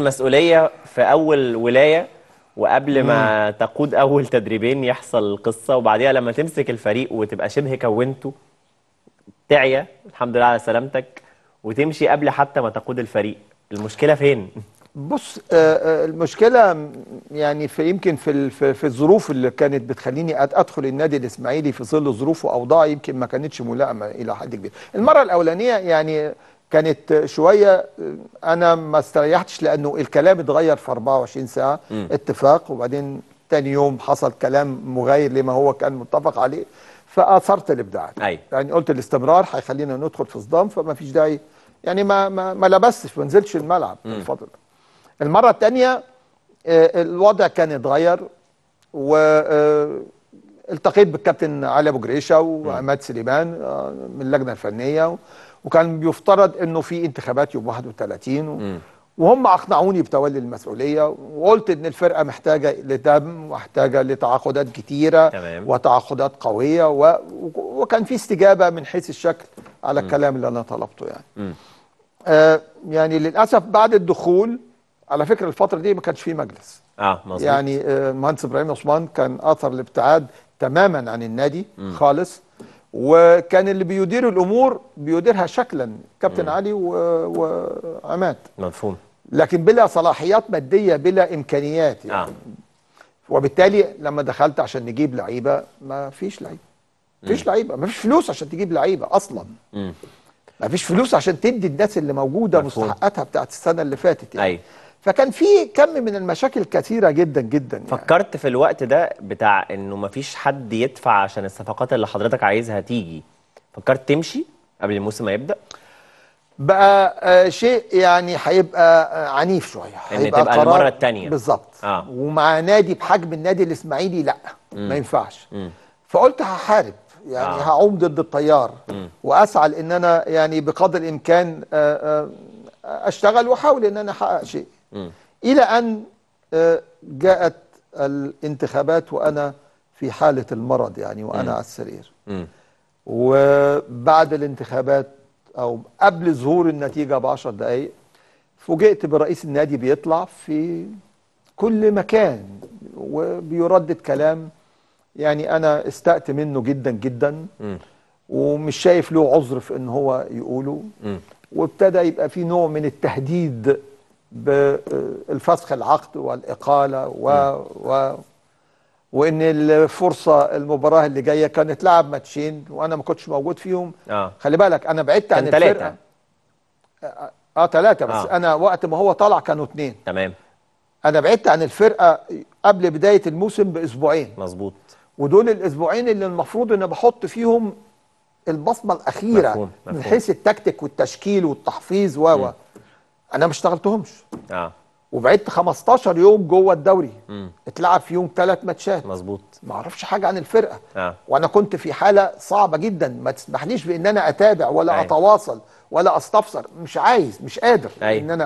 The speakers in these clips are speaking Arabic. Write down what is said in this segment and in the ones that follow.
المسؤولية في أول ولاية وقبل ما تقود أول تدريبين يحصل قصة وبعديها لما تمسك الفريق وتبقى شبه كونته تعيا الحمد لله على سلامتك وتمشي قبل حتى ما تقود الفريق المشكلة فين؟ بص آه، آه، المشكله يعني في يمكن في في الظروف اللي كانت بتخليني ادخل النادي الاسماعيلي في ظل ظروفه واوضاعه يمكن ما كانتش ملائمه الى حد كبير المره الاولانيه يعني كانت شويه انا ما استريحتش لانه الكلام اتغير في 24 ساعه م. اتفاق وبعدين تاني يوم حصل كلام مغاير لما هو كان متفق عليه فاثرت الابداعات أي. يعني قلت الاستمرار هيخلينا ندخل في صدام فما فيش داعي يعني ما ما, ما لبستش ما نزلتش الملعب الفتره المره الثانيه آه، الوضع كان اتغير و آه، التقيت بالكابتن علي ابو جريشه وعماد سليمان آه، من اللجنه الفنيه وكان بيفترض انه في انتخابات يوم 31 و... وهم اقنعوني بتولي المسؤوليه وقلت ان الفرقه محتاجه لدم ومحتاجه لتعاقدات كتيره تمام. وتعاقدات قويه و... وكان في استجابه من حيث الشكل على الكلام اللي انا طلبته يعني آه يعني للاسف بعد الدخول على فكره الفتره دي ما كانش في مجلس اه مظبوط يعني المهندس آه، ابراهيم عثمان كان اثر الابتعاد تماما عن النادي م. خالص وكان اللي بيدير الامور بيديرها شكلا كابتن مم. علي وعماد مفهوم لكن بلا صلاحيات ماديه بلا امكانيات يعني آه. وبالتالي لما دخلت عشان نجيب لعيبه ما فيش لعيبه ما فيش لعيبه ما فيش فلوس عشان تجيب لعيبه اصلا مم. فيش فلوس عشان تدي الناس اللي موجوده مفهوم. مستحقاتها بتاعت السنه اللي فاتت يعني أي. أيوة. فكان في كم من المشاكل كثيره جدا جدا يعني. فكرت في الوقت ده بتاع انه مفيش حد يدفع عشان الصفقات اللي حضرتك عايزها تيجي فكرت تمشي قبل الموسم ما يبدا بقى آه، شيء يعني هيبقى آه، عنيف شويه هيبقى تبقى قرار المره الثانيه بالظبط آه. ومع نادي بحجم النادي الاسماعيلي لا مم. ما ينفعش مم. فقلت هحارب يعني آه. هعوم ضد التيار مم. واسعى لان انا يعني بقدر الامكان آه، اشتغل واحاول ان انا احقق شيء م. إلى أن آه، جاءت الانتخابات وأنا في حالة المرض يعني وأنا م. على السرير م. وبعد الانتخابات أو قبل ظهور النتيجة بعشر دقايق فوجئت برئيس النادي بيطلع في كل مكان وبيردد كلام يعني أنا استأت منه جدا جدا م. ومش شايف له عذر في ان هو يقوله وابتدى يبقى في نوع من التهديد بالفسخ العقد والإقالة و, نعم. و وان الفرصه المباراه اللي جايه كانت لعب ماتشين وانا ما كنتش موجود فيهم آه. خلي بالك انا بعدت عن الفرقه اه, آه ثلاثه بس آه. انا وقت ما هو طلع كانوا اثنين تمام انا بعدت عن الفرقه قبل بدايه الموسم باسبوعين مظبوط ودول الاسبوعين اللي المفروض ان بحط فيهم البصمه الاخيره مفهوم. مفهوم. من حيث التكتيك والتشكيل والتحفيظ و انا ما اشتغلتهمش اه وبعدت 15 يوم جوه الدوري مم. اتلعب في يوم ثلاث ماتشات مظبوط ما اعرفش حاجه عن الفرقه آه. وانا كنت في حاله صعبه جدا ما تسمحليش بان انا اتابع ولا أي. أيوه. اتواصل ولا استفسر مش عايز مش قادر أي. أيوه. ان انا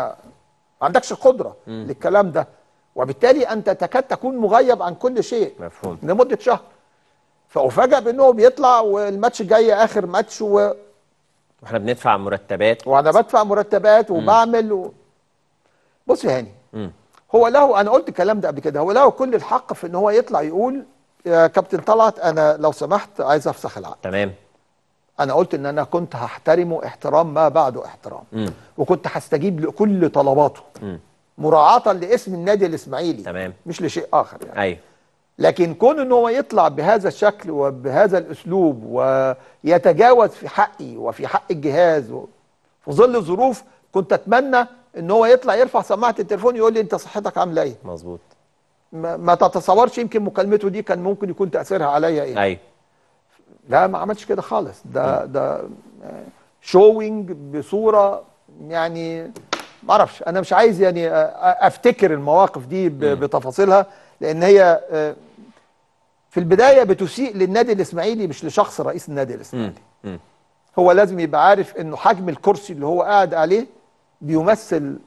ما عندكش القدره مم. للكلام ده وبالتالي انت تكاد تكون مغيب عن كل شيء مفهوم لمده شهر فافاجئ بانه بيطلع والماتش جاي اخر ماتش و... واحنا بندفع مرتبات وانا بدفع مرتبات وبعمل و... بص يا هاني هو له انا قلت الكلام ده قبل كده هو له كل الحق في ان هو يطلع يقول يا كابتن طلعت انا لو سمحت عايز افسخ العقد تمام انا قلت ان انا كنت هحترمه احترام ما بعده احترام مم. وكنت هستجيب لكل طلباته مراعاه لاسم النادي الاسماعيلي تمام مش لشيء اخر يعني ايوه لكن كون ان هو يطلع بهذا الشكل وبهذا الاسلوب ويتجاوز في حقي وفي حق الجهاز في ظل الظروف كنت اتمنى ان هو يطلع يرفع سماعه التليفون يقول لي انت صحتك عامله ايه مظبوط ما, ما تتصورش يمكن مكالمته دي كان ممكن يكون تاثيرها عليا ايه ايوه لا ما عملش كده خالص ده م. ده شوينج بصوره يعني ما اعرفش انا مش عايز يعني افتكر المواقف دي بتفاصيلها لان هي آه، في البدايه بتسيء للنادي الاسماعيلي مش لشخص رئيس النادي الاسماعيلي هو لازم يبقى عارف انه حجم الكرسي اللي هو قاعد عليه بيمثل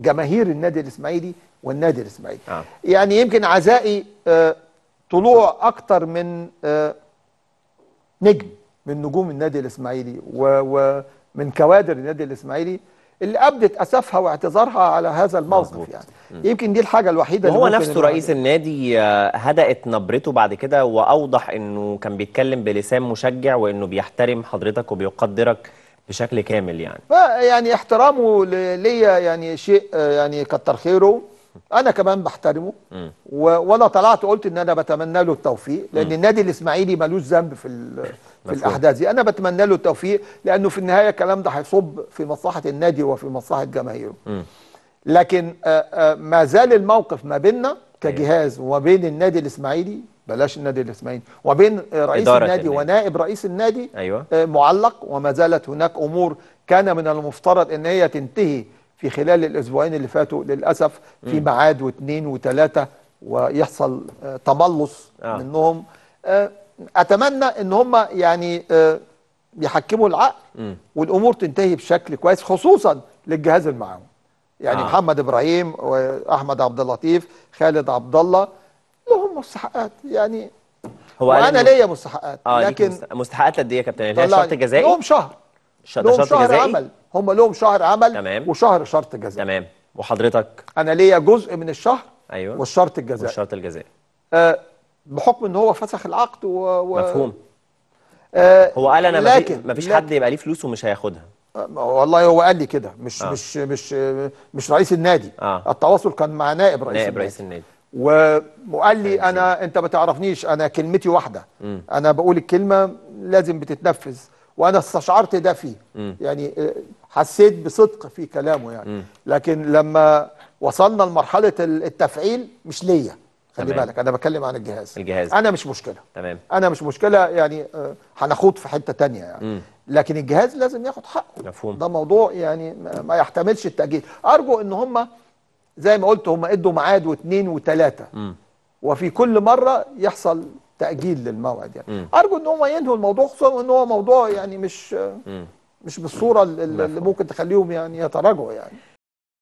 جماهير النادي الاسماعيلي والنادي الاسماعيلي آه. يعني يمكن عزائي آه، طلوع اكتر من آه، نجم من نجوم النادي الاسماعيلي ومن كوادر النادي الاسماعيلي اللي ابدت اسفها واعتذارها على هذا الموقف يعني يمكن دي الحاجه الوحيده وهو نفسه رئيس النادي آه، هدأت نبرته بعد كده واوضح انه كان بيتكلم بلسان مشجع وانه بيحترم حضرتك وبيقدرك بشكل كامل يعني يعني احترامه ليا يعني شيء آه، يعني كتر خيره انا كمان بحترمه وانا طلعت قلت ان انا بتمنى له التوفيق لان م. النادي الاسماعيلي ملوش ذنب في في الاحداث دي انا بتمنى له التوفيق لانه في النهايه الكلام ده هيصب في مصلحه النادي وفي مصلحه جماهيره لكن آه، آه، ما زال الموقف ما بيننا أيوه. كجهاز وبين النادي الاسماعيلي بلاش النادي الاسماعيلي وبين رئيس النادي ونائب رئيس النادي أيوة. آه، معلق وما زالت هناك امور كان من المفترض ان هي تنتهي في خلال الاسبوعين اللي فاتوا للاسف في ميعاد واثنين وثلاثه ويحصل تملص آه. منهم اتمنى ان هم يعني يحكموا العقل والامور تنتهي بشكل كويس خصوصا للجهاز المعاون يعني آه. محمد ابراهيم واحمد عبد اللطيف خالد عبد الله لهم مستحقات يعني هو وانا ليا مستحقات آه لكن مستحقات قد ايه يا كابتن هي يعني شرط جزائي لهم شهر لهم شهر, جزائي عمل هم لهم شهر عمل تمام. وشهر شرط جزائي تمام وحضرتك انا ليا جزء من الشهر ايوه والشرط الجزائي والشرط الجزائي آه بحكم ان هو فسخ العقد و... و... مفهوم آه هو قال انا لكن مفيش لكن حد يبقى ليه فلوس ومش هياخدها والله هو قال لي كده مش آه. مش مش مش رئيس النادي آه. التواصل كان مع نائب رئيس نائب النادي. رئيس النادي وقال لي انا انت ما تعرفنيش انا كلمتي واحده م. انا بقول الكلمه لازم بتتنفذ وانا استشعرت ده فيه م. يعني آه، حسيت بصدق في كلامه يعني م. لكن لما وصلنا لمرحله التفعيل مش ليا خلي تمام. بالك انا بتكلم عن الجهاز الجهاز انا مش مشكله تمام انا مش مشكله يعني آه، هنخوض في حته تانية يعني م. لكن الجهاز لازم ياخد حقه مفهوم ده موضوع يعني ما يحتملش التاجيل ارجو ان هم زي ما قلت هم ادوا ميعاد واثنين وثلاثه وفي كل مره يحصل تاجيل للموعد يعني م. ارجو ان هم ينهوا الموضوع خصوصا ان هو موضوع يعني مش م. مش بالصوره اللي اللي ممكن تخليهم يعني يتراجعوا يعني